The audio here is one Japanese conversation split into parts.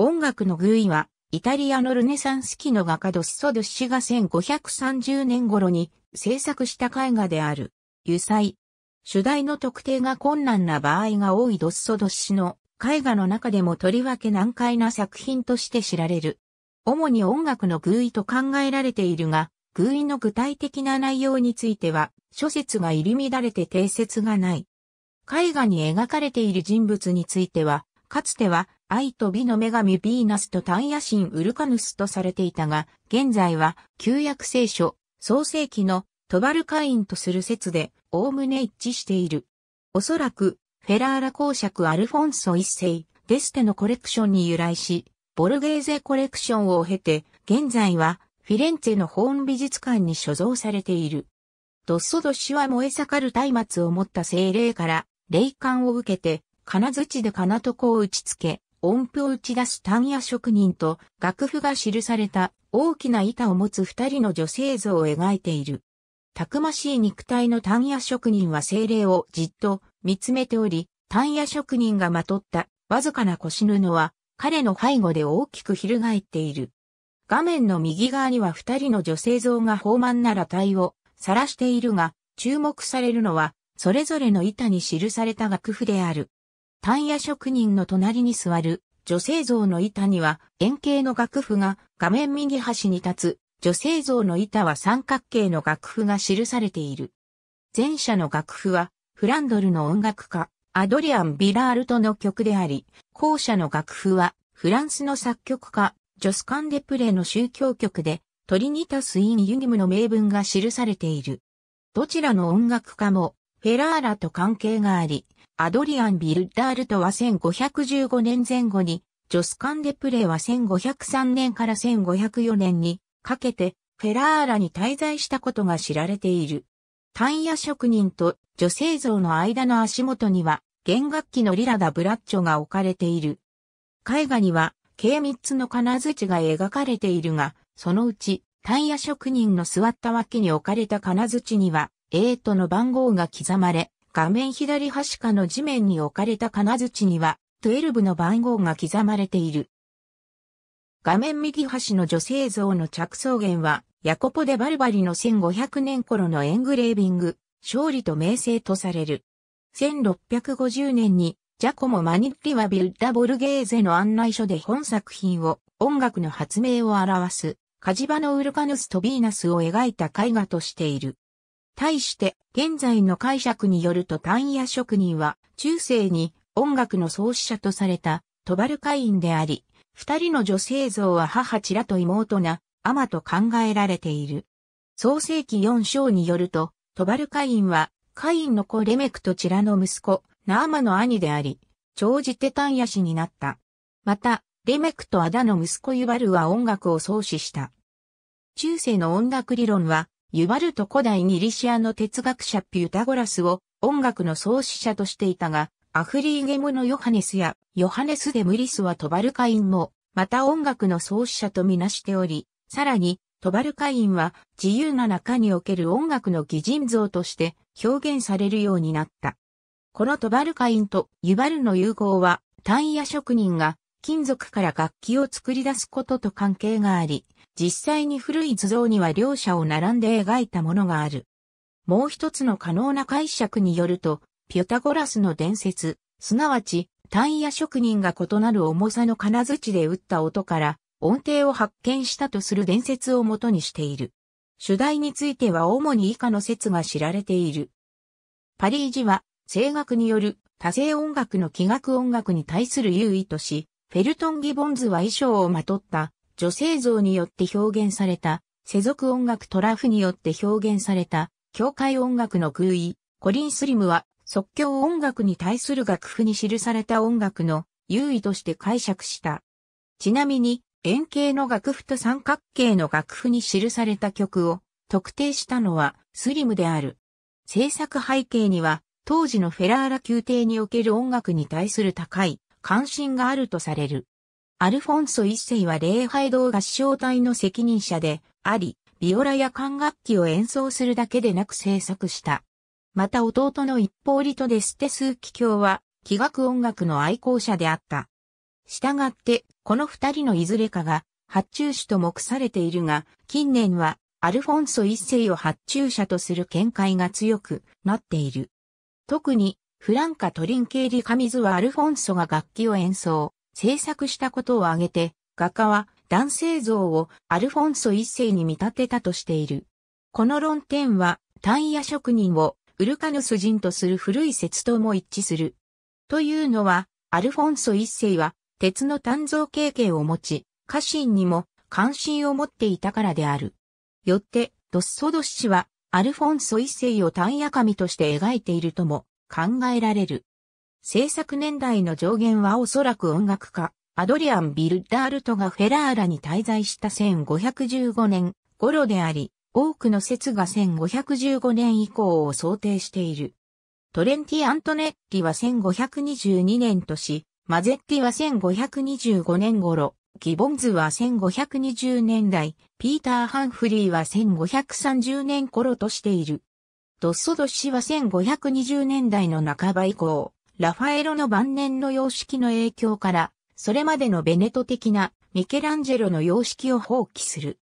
音楽の偶意は、イタリアのルネサンス期の画家ドッソ・ドッシが1530年頃に制作した絵画である。油彩。主題の特定が困難な場合が多いドッソ・ドッシの絵画の中でもとりわけ難解な作品として知られる。主に音楽の偶意と考えられているが、偶意の具体的な内容については、諸説が入り乱れて定説がない。絵画に描かれている人物については、かつては愛と美の女神ヴィーナスと単野神ウルカヌスとされていたが、現在は旧約聖書、創世記のトバルカインとする説で、おおむね一致している。おそらく、フェラーラ公爵アルフォンソ一世、デステのコレクションに由来し、ボルゲーゼコレクションを経て、現在はフィレンツェのホーン美術館に所蔵されている。ドッソド氏は燃え盛る松明を持った精霊から、霊感を受けて、金槌で金床を打ち付け、音符を打ち出す単野職人と楽譜が記された大きな板を持つ二人の女性像を描いている。たくましい肉体の単野職人は精霊をじっと見つめており、単野職人がまとったわずかな腰布は彼の背後で大きく翻っている。画面の右側には二人の女性像が豊満な裸体を晒しているが、注目されるのは、それぞれの板に記された楽譜である。タ野ヤ職人の隣に座る女性像の板には円形の楽譜が画面右端に立つ女性像の板は三角形の楽譜が記されている。前者の楽譜はフランドルの音楽家アドリアン・ビラールトの曲であり、後者の楽譜はフランスの作曲家ジョスカン・デプレの宗教曲でトリニタス・イン・ユニムの名文が記されている。どちらの音楽家もフェラーラと関係があり、アドリアン・ビルダールとは1515年前後に、ジョスカンデプレは1503年から1504年にかけてフェラーラに滞在したことが知られている。タ野ヤ職人と女性像の間の足元には弦楽器のリラダ・ブラッチョが置かれている。絵画には計3つの金槌が描かれているが、そのうちタ野ヤ職人の座った脇に置かれた金槌には8の番号が刻まれ、画面左端下の地面に置かれた金槌には、12の番号が刻まれている。画面右端の女性像の着想源は、ヤコポ・デ・バルバリの1500年頃のエングレービング、勝利と名声とされる。1650年に、ジャコモ・マニッリはビルダ・ボルゲーゼの案内書で本作品を、音楽の発明を表す、カジバのウルカヌスとビーナスを描いた絵画としている。対して、現在の解釈によると単野職人は、中世に音楽の創始者とされた、トバルカインであり、二人の女性像は母チラと妹な、アマと考えられている。創世紀4章によると、トバルカインは、カインの子レメクとチラの息子、ナーマの兄であり、長じて単野氏になった。また、レメクとアダの息子ユバルは音楽を創始した。中世の音楽理論は、ユバルト古代ギリシアの哲学者ピュタゴラスを音楽の創始者としていたが、アフリーゲムのヨハネスやヨハネス・デムリスはトバルカインも、また音楽の創始者とみなしており、さらにトバルカインは自由な中における音楽の擬人像として表現されるようになった。このトバルカインとユバルの融合は、単位や職人が金属から楽器を作り出すことと関係があり、実際に古い図像には両者を並んで描いたものがある。もう一つの可能な解釈によると、ピュタゴラスの伝説、すなわち、単野職人が異なる重さの金槌で打った音から、音程を発見したとする伝説をもとにしている。主題については主に以下の説が知られている。パリージは、声楽による多声音楽の器楽音楽に対する優位とし、フェルトン・ギボンズは衣装をまとった女性像によって表現された、世俗音楽トラフによって表現された、教会音楽の空位、コリン・スリムは、即興音楽に対する楽譜に記された音楽の優位として解釈した。ちなみに、円形の楽譜と三角形の楽譜に記された曲を特定したのはスリムである。制作背景には、当時のフェラーラ宮廷における音楽に対する高い関心があるとされる。アルフォンソ一世は礼拝堂合唱隊の責任者であり、ビオラや管楽器を演奏するだけでなく制作した。また弟の一方リトデステスーキ教は、器楽音楽の愛好者であった。従って、この二人のいずれかが、発注者と目されているが、近年は、アルフォンソ一世を発注者とする見解が強くなっている。特に、フランカ・トリンケーリ・カミズはアルフォンソが楽器を演奏。制作したことを挙げて、画家は男性像をアルフォンソ一世に見立てたとしている。この論点は、タイヤ職人をウルカヌス人とする古い説とも一致する。というのは、アルフォンソ一世は鉄の鍛造経験を持ち、家臣にも関心を持っていたからである。よって、ドッソドッシは、アルフォンソ一世を単夜神として描いているとも考えられる。制作年代の上限はおそらく音楽家、アドリアン・ビルダールトがフェラーラに滞在した1515年頃であり、多くの説が1515年以降を想定している。トレンティ・アントネッリは1522年とし、マゼッティは1525年頃、ギボンズは1520年代、ピーター・ハンフリーは1530年頃としている。ドッソド氏は1520年代の半ば以降、ラファエロの晩年の様式の影響から、それまでのベネト的なミケランジェロの様式を放棄する。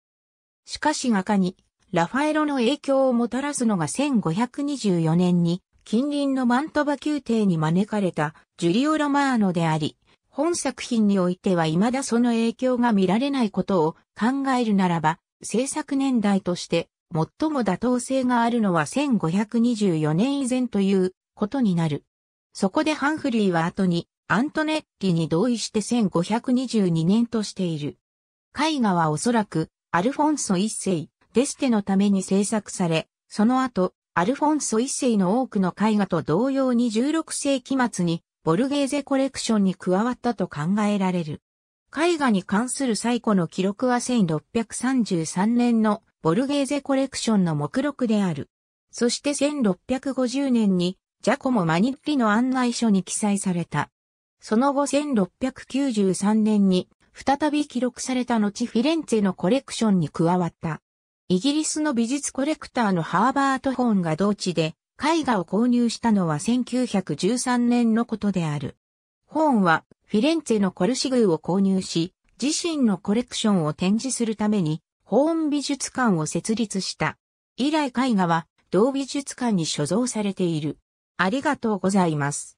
しかし画家に、ラファエロの影響をもたらすのが1524年に、近隣のマントバ宮廷に招かれたジュリオ・ロマーノであり、本作品においては未だその影響が見られないことを考えるならば、制作年代として最も妥当性があるのは1524年以前ということになる。そこでハンフリーは後にアントネッリに同意して1522年としている。絵画はおそらくアルフォンソ一世、デステのために制作され、その後、アルフォンソ一世の多くの絵画と同様に16世紀末にボルゲーゼコレクションに加わったと考えられる。絵画に関する最古の記録は1633年のボルゲーゼコレクションの目録である。そして1650年にジャコモ・マニッリの案内書に記載された。その後1693年に再び記録された後フィレンツェのコレクションに加わった。イギリスの美術コレクターのハーバート・ホーンが同地で絵画を購入したのは1913年のことである。ホーンはフィレンツェのコルシーを購入し、自身のコレクションを展示するためにホーン美術館を設立した。以来絵画は同美術館に所蔵されている。ありがとうございます。